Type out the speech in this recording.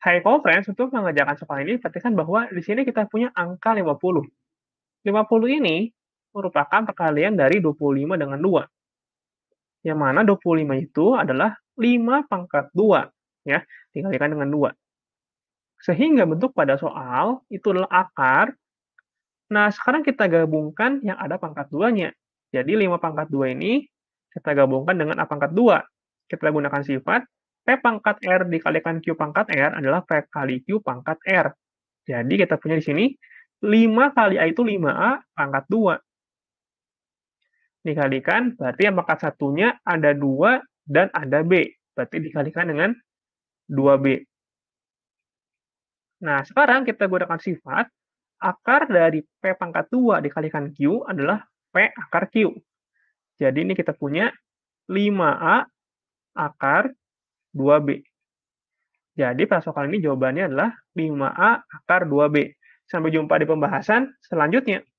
High Conference untuk mengerjakan soal ini perhatikan bahwa di sini kita punya angka 50. 50 ini merupakan perkalian dari 25 dengan 2. Yang mana 25 itu adalah 5 pangkat 2. Ya, dikalikan dengan 2. Sehingga bentuk pada soal itu adalah akar. Nah, sekarang kita gabungkan yang ada pangkat 2-nya. Jadi 5 pangkat 2 ini kita gabungkan dengan A pangkat 2. Kita gunakan sifat P pangkat R dikalikan Q pangkat R adalah P kali Q pangkat R. Jadi kita punya di sini 5 kali A itu 5A pangkat 2. Dikalikan, berarti yang pangkat satunya ada 2 dan ada B. Berarti dikalikan dengan 2B. Nah, sekarang kita gunakan sifat akar dari P pangkat 2 dikalikan Q adalah P akar Q. Jadi ini kita punya 5A akar 2B. Jadi pada soal ini jawabannya adalah 5A akar 2B. Sampai jumpa di pembahasan selanjutnya.